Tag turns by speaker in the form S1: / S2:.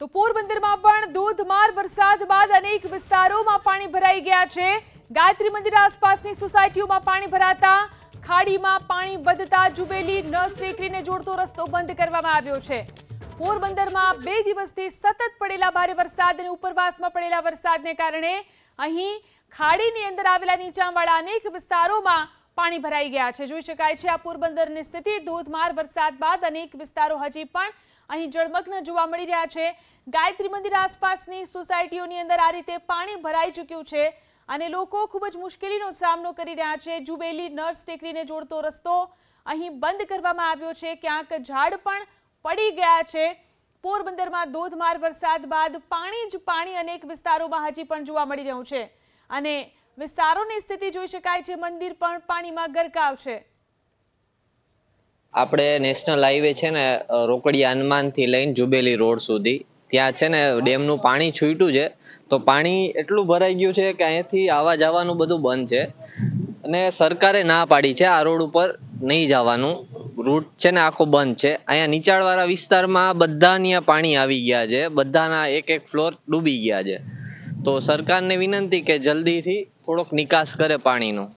S1: તો પોરબંદરમાં પણ ધોધમાર વરસાદ બાદ અનેક વિસ્તારોમાં પાણી ભરાઈ ગયા છે ગાયત્રી મંદિર આસપાસની સોસાયટીઓમાં પાણી ભરાતા ખાડીમાં પાણી વધતા જુબેલી નસ ટેકરીને જોડતો રસ્તો બંધ કરવામાં આવ્યો છે પોરબંદરમાં બે દિવસથી સતત પડેલા ભારે વરસાદ અને ઉપરવાસમાં પડેલા વરસાદને કારણે અહીં ખાડીની અંદર આવેલા નીચાણવાળા અનેક વિસ્તારોમાં પાણી ભરાઈ ગયા છે જોઈ શકાય છે આ પોરબંદરની સ્થિતિ ધોધમાર વરસાદ બાદ અનેક વિસ્તારો હજી પણ અહીં જળમગ્ન જોવા મળી રહ્યા છે ગાયત્રી મંદિર આસપાસની સોસાયટીઓની અંદર આ રીતે પાણી ભરાઈ ચૂક્યું છે અને લોકો ખૂબ જ મુશ્કેલીનો સામનો કરી રહ્યા છે જુબેલી નર્સ ટેકરીને જોડતો રસ્તો અહીં બંધ કરવામાં આવ્યો છે ક્યાંક ઝાડ પણ પડી ગયા છે પોરબંદરમાં ધોધમાર વરસાદ બાદ પાણી જ પાણી અનેક વિસ્તારોમાં હજી પણ જોવા મળી રહ્યું છે અને વિસ્તારોની સ્થિતિ જોઈ શકાય છે મંદિર પણ પાણીમાં ગરકાવ છે
S2: આપણે નેશનલ હાઈવે છે ને રોકડિયા હનુમાનથી લઈને જુબેલી રોડ સુધી ત્યાં છે ને ડેમનું પાણી છૂટ્યું છે તો પાણી એટલું ભરાઈ ગયું છે કે અહીંયાથી આવવા જવાનું બધું બંધ છે અને સરકારે ના પાડી છે આ રોડ ઉપર નહીં જવાનું રૂટ છે ને આખો બંધ છે અહીંયા નીચાણવાળા વિસ્તારમાં બધાની પાણી આવી ગયા છે બધાના એક એક ફ્લોર ડૂબી ગયા છે તો સરકારને વિનંતી કે જલ્દીથી થોડોક નિકાસ કરે પાણીનો